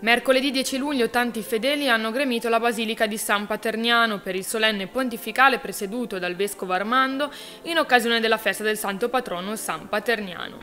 Mercoledì 10 luglio tanti fedeli hanno gremito la Basilica di San Paterniano per il solenne pontificale presieduto dal Vescovo Armando in occasione della festa del Santo Patrono San Paterniano.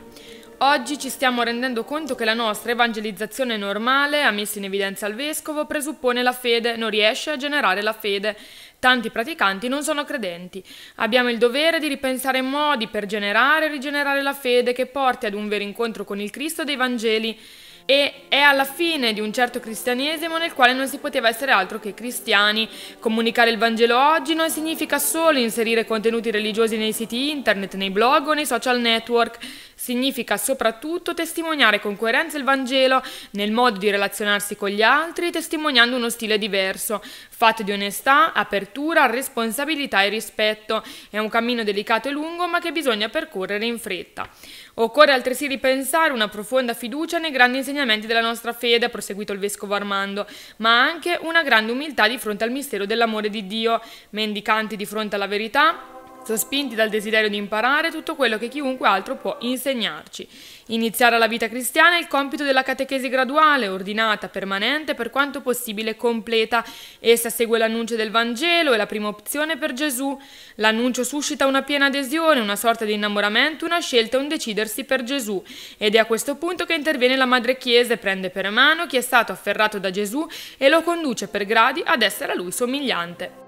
Oggi ci stiamo rendendo conto che la nostra evangelizzazione normale, ha messo in evidenza il Vescovo, presuppone la fede, non riesce a generare la fede. Tanti praticanti non sono credenti. Abbiamo il dovere di ripensare modi per generare e rigenerare la fede che porti ad un vero incontro con il Cristo dei Vangeli e è alla fine di un certo cristianesimo nel quale non si poteva essere altro che cristiani. Comunicare il Vangelo oggi non significa solo inserire contenuti religiosi nei siti internet, nei blog o nei social network, significa soprattutto testimoniare con coerenza il Vangelo nel modo di relazionarsi con gli altri, testimoniando uno stile diverso, fatto di onestà, apertura, responsabilità e rispetto. È un cammino delicato e lungo, ma che bisogna percorrere in fretta. Occorre altresì ripensare una profonda fiducia nei grandi insegnamenti insegnamenti della nostra fede, ha proseguito il vescovo Armando, ma anche una grande umiltà di fronte al mistero dell'amore di Dio, mendicanti di fronte alla verità, sospinti dal desiderio di imparare tutto quello che chiunque altro può insegnarci. Iniziare la vita cristiana è il compito della catechesi graduale, ordinata, permanente, per quanto possibile completa. Essa segue l'annuncio del Vangelo, è la prima opzione per Gesù. L'annuncio suscita una piena adesione, una sorta di innamoramento, una scelta, un decidersi per Gesù. Ed è a questo punto che interviene la Madre Chiesa e prende per mano chi è stato afferrato da Gesù e lo conduce per gradi ad essere a lui somigliante.